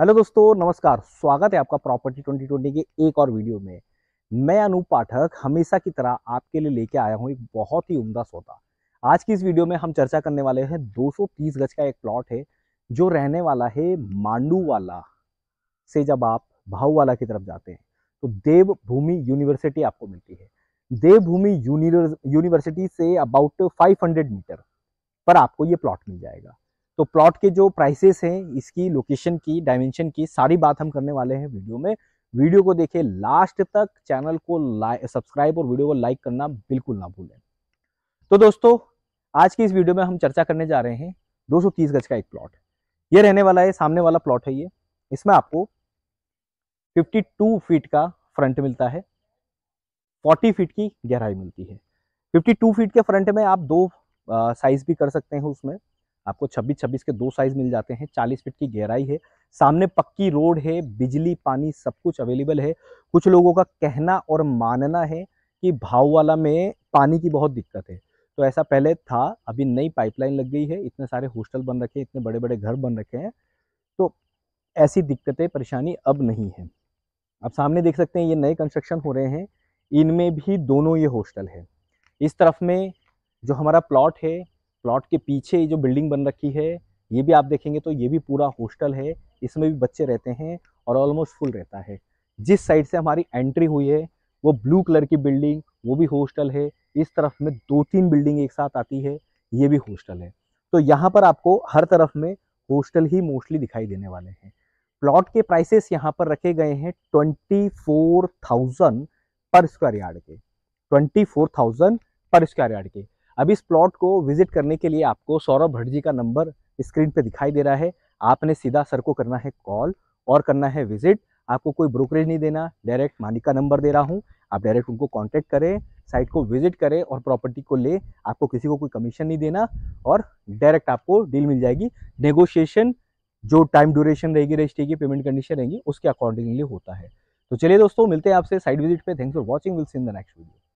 hello दोस्तों नमस्कार स्वागत है आपका प्रॉपर्टी 2020 के एक और वीडियो में मैं अनूप पाठक हमेशा की तरह आपके लिए लेके आया हूँ एक बहुत ही उम्दा सौदा आज की इस वीडियो में हम चर्चा करने वाले हैं 230 गज का एक प्लॉट है जो रहने वाला है मांडू वाला से जब आप भाऊ वाला की तरफ जाते हैं तो देवभूमि यूनिवर्सिटी आपको मिलती है देवभूमि यूनिवर्सिटी से अबाउट फाइव मीटर पर आपको ये प्लॉट मिल जाएगा तो प्लॉट के जो प्राइसेस हैं इसकी लोकेशन की डायमेंशन की सारी बात हम करने वाले हैं वीडियो में वीडियो को देखें लास्ट तक चैनल को सब्सक्राइब और वीडियो को लाइक करना बिल्कुल ना भूलें तो दोस्तों आज की इस वीडियो में हम चर्चा करने जा रहे हैं 230 गज का एक प्लॉट ये रहने वाला है सामने वाला प्लॉट है ये इसमें आपको 52 फीट का फ्रंट मिलता है 40 फीट की गहराई मिलती है 52 फीट के फ्रंट में आप दो साइज भी कर सकते हैं उसमें आपको 26 26 के दो साइज़ मिल जाते हैं 40 फीट की गहराई है सामने पक्की रोड है बिजली पानी सब कुछ अवेलेबल है कुछ लोगों का कहना और मानना है कि भाववाला में पानी की बहुत दिक्कत है तो ऐसा पहले था अभी नई पाइपलाइन लग गई है इतने सारे हॉस्टल बन रखे हैं इतने बड़े बड़े घर बन रखे हैं तो ऐसी दिक्कतें परेशानी अब नहीं है अब सामने देख सकते हैं ये नए कंस्ट्रक्शन हो रहे हैं इनमें भी दोनों ये हॉस्टल है इस तरफ में जो हमारा प्लॉट है प्लॉट के पीछे जो बिल्डिंग बन रखी है ये भी आप देखेंगे तो ये भी पूरा हॉस्टल है इसमें भी बच्चे रहते हैं और ऑलमोस्ट फुल रहता है जिस साइड से हमारी एंट्री हुई है वो ब्लू कलर की बिल्डिंग वो भी हॉस्टल है इस तरफ में दो तीन बिल्डिंग एक साथ आती है ये भी हॉस्टल है तो यहाँ पर आपको हर तरफ में हॉस्टल ही मोस्टली दिखाई देने वाले हैं प्लॉट के प्राइसेस यहाँ पर रखे गए हैं twenty four thousand per square yard के twenty four thousand per square yard के अब इस प्लॉट को विजिट करने के लिए आपको सौरभ भट्ट जी का नंबर स्क्रीन पे दिखाई दे रहा है आपने सीधा सर को करना है कॉल और करना है विजिट आपको कोई ब्रोकरेज नहीं देना डायरेक्ट मानिक का नंबर दे रहा हूँ आप डायरेक्ट उनको कॉन्टैक्ट करें साइट को विजिट करें और प्रॉपर्टी को ले आपको किसी को कोई कमीशन नहीं देना और डायरेक्ट आपको डील मिल जाएगी नेगोशिएशन जो टाइम ड्यूरेशन रहेगी रजिस्ट्री की पेमेंट कंडीशन रहेगी उसके अकॉर्डिंगली होता है तो चलिए दोस्तों मिलते हैं आपसे साइट विजिट पे thanks for watching will see in the next video